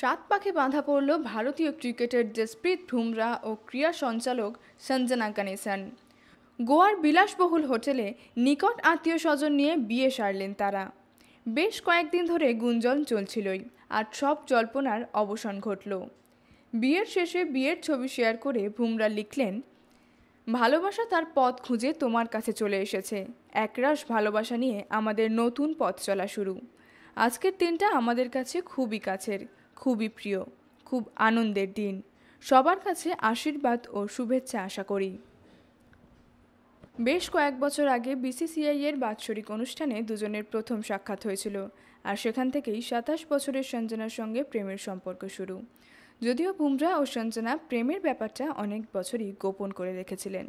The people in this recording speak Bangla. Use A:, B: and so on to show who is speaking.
A: সাত পাখে বাঁধা পড়ল ভারতীয় ক্রিকেটের জসপ্রীত বুমরা ও ক্রীড়া সঞ্চালক সঞ্জনা গানেসান গোয়ার বিলাসবহুল হোটেলে নিকট আত্মীয় স্বজন নিয়ে বিয়ে সারলেন তারা বেশ কয়েকদিন ধরে গুঞ্জন চলছিলই আর সব জল্পনার অবসান ঘটল বিয়ের শেষে বিয়ের ছবি শেয়ার করে ভুমরা লিখলেন ভালোবাসা তার পথ খুঁজে তোমার কাছে চলে এসেছে একরাশ ভালোবাসা নিয়ে আমাদের নতুন পথ চলা শুরু আজকের দিনটা আমাদের কাছে খুবই কাছের খুবই প্রিয় খুব আনন্দের দিন সবার কাছে আশীর্বাদ ও শুভেচ্ছা আশা করি বেশ কয়েক বছর আগে বিসিসিআই এর বাৎসরিক অনুষ্ঠানে দুজনের প্রথম সাক্ষাৎ হয়েছিল আর সেখান থেকেই সাতাশ বছরের সঞ্জনার সঙ্গে প্রেমের সম্পর্ক শুরু যদিও বুমরা ও সঞ্জনা প্রেমের ব্যাপারটা অনেক বছরই গোপন করে রেখেছিলেন